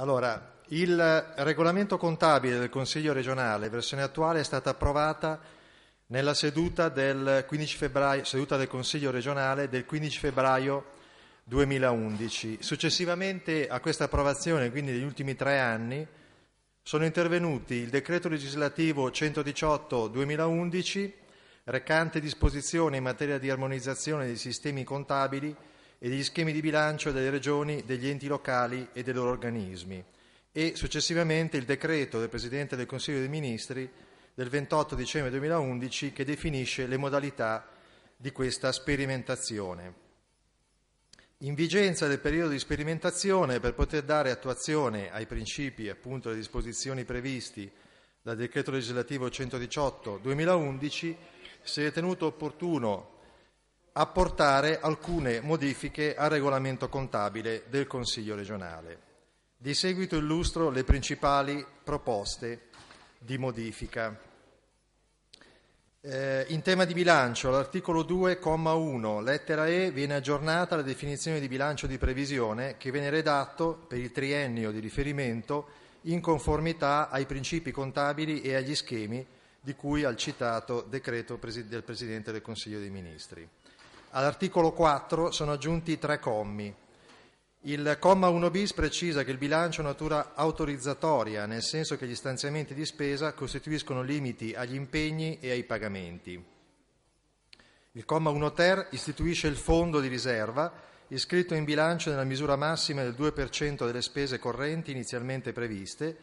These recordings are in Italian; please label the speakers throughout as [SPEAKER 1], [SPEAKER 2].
[SPEAKER 1] Allora, il regolamento contabile del Consiglio regionale, versione attuale, è stata approvata nella seduta del, febbraio, seduta del Consiglio regionale del 15 febbraio 2011. Successivamente a questa approvazione, quindi negli ultimi tre anni, sono intervenuti il decreto legislativo 118-2011 recante disposizioni in materia di armonizzazione dei sistemi contabili e degli schemi di bilancio delle regioni, degli enti locali e dei loro organismi e successivamente il decreto del Presidente del Consiglio dei Ministri del 28 dicembre 2011 che definisce le modalità di questa sperimentazione. In vigenza del periodo di sperimentazione, per poter dare attuazione ai principi e alle disposizioni previsti dal decreto legislativo 118 2011, si è ritenuto opportuno apportare alcune modifiche al regolamento contabile del Consiglio regionale. Di seguito illustro le principali proposte di modifica. Eh, in tema di bilancio, l'articolo 2,1, lettera E, viene aggiornata la definizione di bilancio di previsione che viene redatto per il triennio di riferimento in conformità ai principi contabili e agli schemi di cui al citato decreto del Presidente del Consiglio dei Ministri. All'articolo 4 sono aggiunti tre commi. Il comma 1 bis precisa che il bilancio ha natura autorizzatoria, nel senso che gli stanziamenti di spesa costituiscono limiti agli impegni e ai pagamenti. Il comma 1 ter istituisce il fondo di riserva, iscritto in bilancio nella misura massima del 2% delle spese correnti inizialmente previste,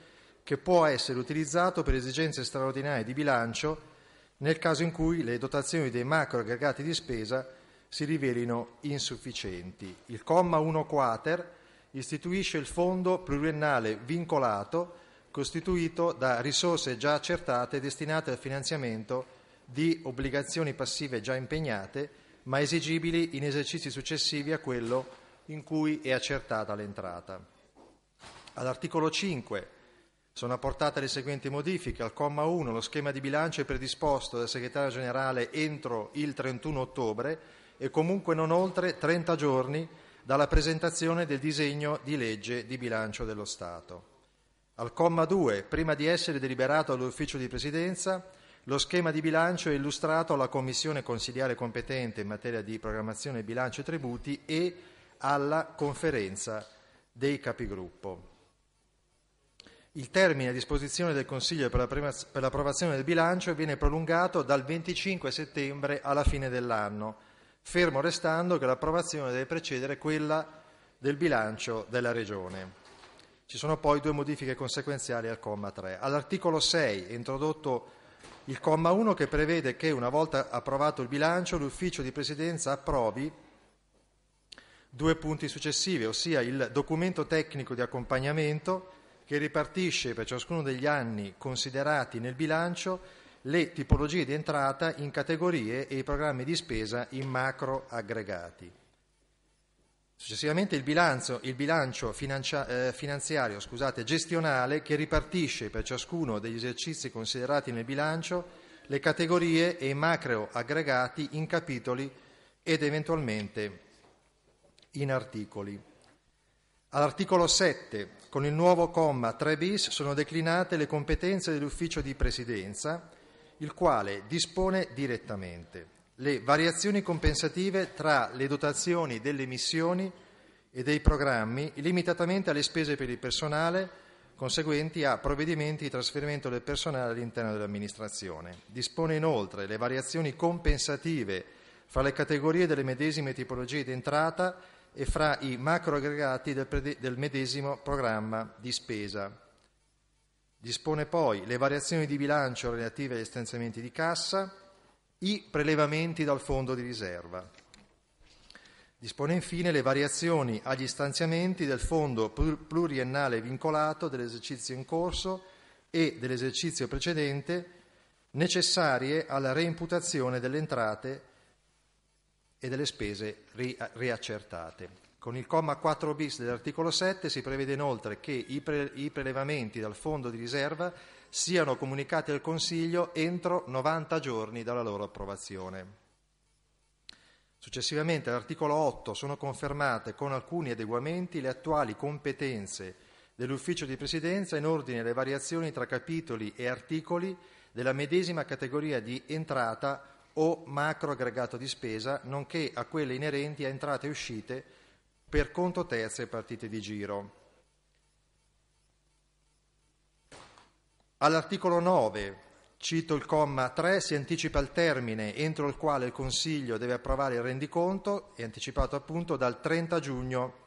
[SPEAKER 1] che può essere utilizzato per esigenze straordinarie di bilancio nel caso in cui le dotazioni dei macro aggregati di spesa si rivelino insufficienti. Il comma 1 quater istituisce il fondo pluriennale vincolato costituito da risorse già accertate destinate al finanziamento di obbligazioni passive già impegnate ma esigibili in esercizi successivi a quello in cui è accertata l'entrata. All'articolo 5 sono apportate le seguenti modifiche. Al comma 1 lo schema di bilancio è predisposto dal segretario generale entro il 31 ottobre e comunque non oltre 30 giorni dalla presentazione del disegno di legge di bilancio dello Stato. Al comma 2, prima di essere deliberato all'ufficio di Presidenza, lo schema di bilancio è illustrato alla Commissione consiliare competente in materia di programmazione bilancio e tributi e alla conferenza dei capigruppo. Il termine a disposizione del Consiglio per, l'approvazione del bilancio viene prolungato dal 25 settembre alla fine dell'anno, fermo restando che l'approvazione deve precedere quella del bilancio della Regione. Ci sono poi due modifiche conseguenziali al comma 3. All'articolo 6 è introdotto il comma 1 che prevede che una volta approvato il bilancio l'ufficio di presidenza approvi due punti successivi, ossia il documento tecnico di accompagnamento che ripartisce per ciascuno degli anni considerati nel bilancio le tipologie di entrata in categorie e i programmi di spesa in macro aggregati. Successivamente il bilancio, il bilancio financia, eh, finanziario scusate, gestionale che ripartisce per ciascuno degli esercizi considerati nel bilancio le categorie e i macro aggregati in capitoli ed eventualmente in articoli. All'articolo 7, con il nuovo comma 3 bis, sono declinate le competenze dell'ufficio di presidenza, il quale dispone direttamente le variazioni compensative tra le dotazioni delle missioni e dei programmi limitatamente alle spese per il personale conseguenti a provvedimenti di trasferimento del personale all'interno dell'amministrazione. Dispone inoltre le variazioni compensative fra le categorie delle medesime tipologie di entrata e fra i macroaggregati del, del medesimo programma di spesa. Dispone poi le variazioni di bilancio relative agli stanziamenti di cassa, i prelevamenti dal fondo di riserva. Dispone infine le variazioni agli stanziamenti del fondo pluriennale vincolato dell'esercizio in corso e dell'esercizio precedente necessarie alla reimputazione delle entrate e delle spese riaccertate. Con il comma 4 bis dell'articolo 7 si prevede inoltre che i, pre- i prelevamenti dal fondo di riserva siano comunicati al Consiglio entro 90 giorni dalla loro approvazione. Successivamente all'articolo 8 sono confermate con alcuni adeguamenti le attuali competenze dell'Ufficio di Presidenza in ordine alle variazioni tra capitoli e articoli della medesima categoria di entrata o macro aggregato di spesa, nonché a quelle inerenti a entrate e uscite per conto terzo e partite di giro. All'articolo 9, cito il comma 3, si anticipa il termine entro il quale il Consiglio deve approvare il rendiconto, è anticipato appunto dal 30 giugno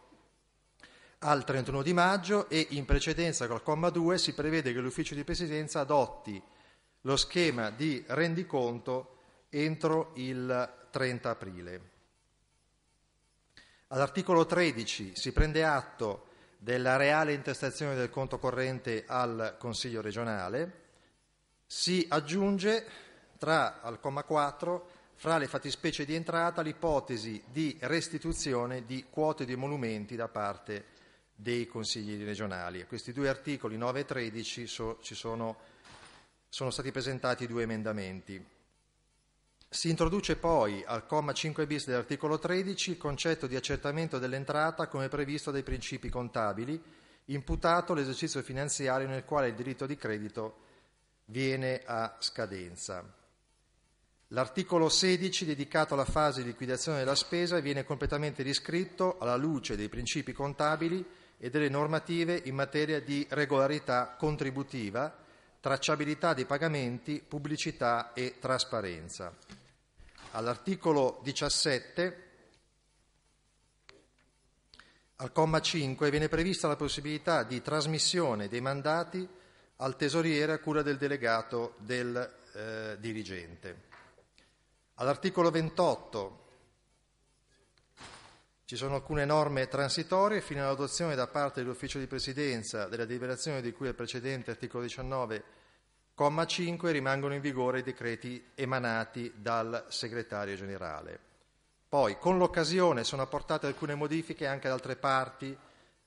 [SPEAKER 1] al 31 di maggio e in precedenza col comma 2 si prevede che l'ufficio di presidenza adotti lo schema di rendiconto entro il 30 aprile. All'articolo 13 si prende atto della reale intestazione del conto corrente al Consiglio regionale, si aggiunge tra, al comma 4 fra le fattispecie di entrata l'ipotesi di restituzione di quote di emolumenti da parte dei consigli regionali. A questi due articoli 9 e 13 so, sono, sono stati presentati due emendamenti. Si introduce poi al comma 5 bis dell'articolo 13 il concetto di accertamento dell'entrata come previsto dai principi contabili, imputato l'esercizio finanziario nel quale il diritto di credito viene a scadenza. L'articolo 16, dedicato alla fase di liquidazione della spesa, viene completamente riscritto alla luce dei principi contabili e delle normative in materia di regolarità contributiva, tracciabilità dei pagamenti, pubblicità e trasparenza. All'articolo 17, al comma 5, viene prevista la possibilità di trasmissione dei mandati al tesoriere a cura del delegato del eh, dirigente. All'articolo 28 ci sono alcune norme transitorie fino all'adozione da parte dell'ufficio di presidenza della deliberazione di cui al precedente articolo 19 Comma 5 rimangono in vigore i decreti emanati dal segretario generale. Poi, con l'occasione, sono apportate alcune modifiche anche ad altre parti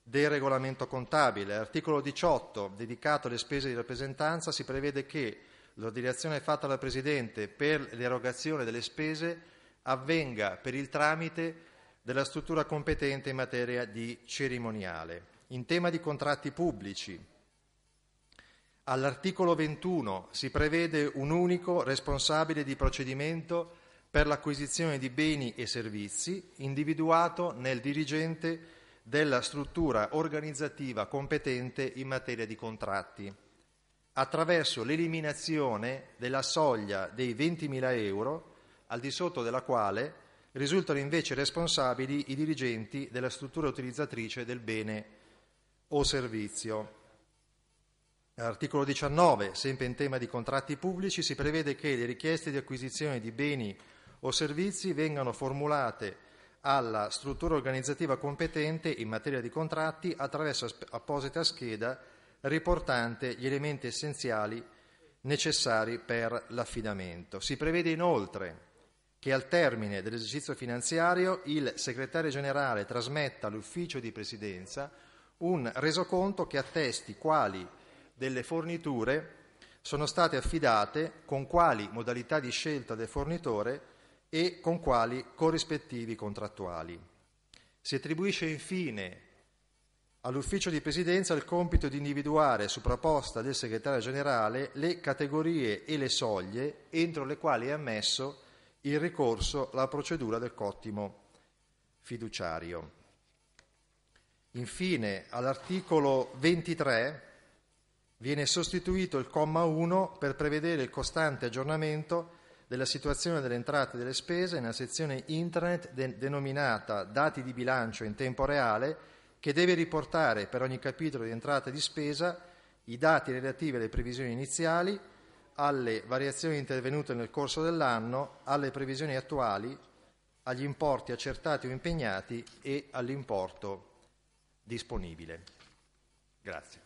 [SPEAKER 1] del regolamento contabile. L'articolo 18, dedicato alle spese di rappresentanza, si prevede che l'ordinazione fatta dal Presidente per l'erogazione delle spese avvenga per il tramite della struttura competente in materia di cerimoniale. In tema di contratti pubblici, All'articolo 21 si prevede un unico responsabile di procedimento per l'acquisizione di beni e servizi individuato nel dirigente della struttura organizzativa competente in materia di contratti, attraverso l'eliminazione della soglia dei 20.000 euro al di sotto della quale risultano invece responsabili i dirigenti della struttura utilizzatrice del bene o servizio. Articolo 19, sempre in tema di contratti pubblici, si prevede che le richieste di acquisizione di beni o servizi vengano formulate alla struttura organizzativa competente in materia di contratti attraverso apposita scheda riportante gli elementi essenziali necessari per l'affidamento. Si prevede inoltre che al termine dell'esercizio finanziario il segretario generale trasmetta all'ufficio di presidenza un resoconto che attesti quali delle forniture sono state affidate, con quali modalità di scelta del fornitore e con quali corrispettivi contrattuali. Si attribuisce infine all'ufficio di presidenza il compito di individuare, su proposta del segretario generale, le categorie e le soglie entro le quali è ammesso il ricorso alla procedura del cottimo fiduciario. Infine, all'articolo 23 viene sostituito il comma 1 per prevedere il costante aggiornamento della situazione delle entrate e delle spese nella sezione internet de- denominata Dati di bilancio in tempo reale, che deve riportare per ogni capitolo di entrata e di spesa i dati relativi alle previsioni iniziali, alle variazioni intervenute nel corso dell'anno, alle previsioni attuali, agli importi accertati o impegnati e all'importo disponibile. Grazie.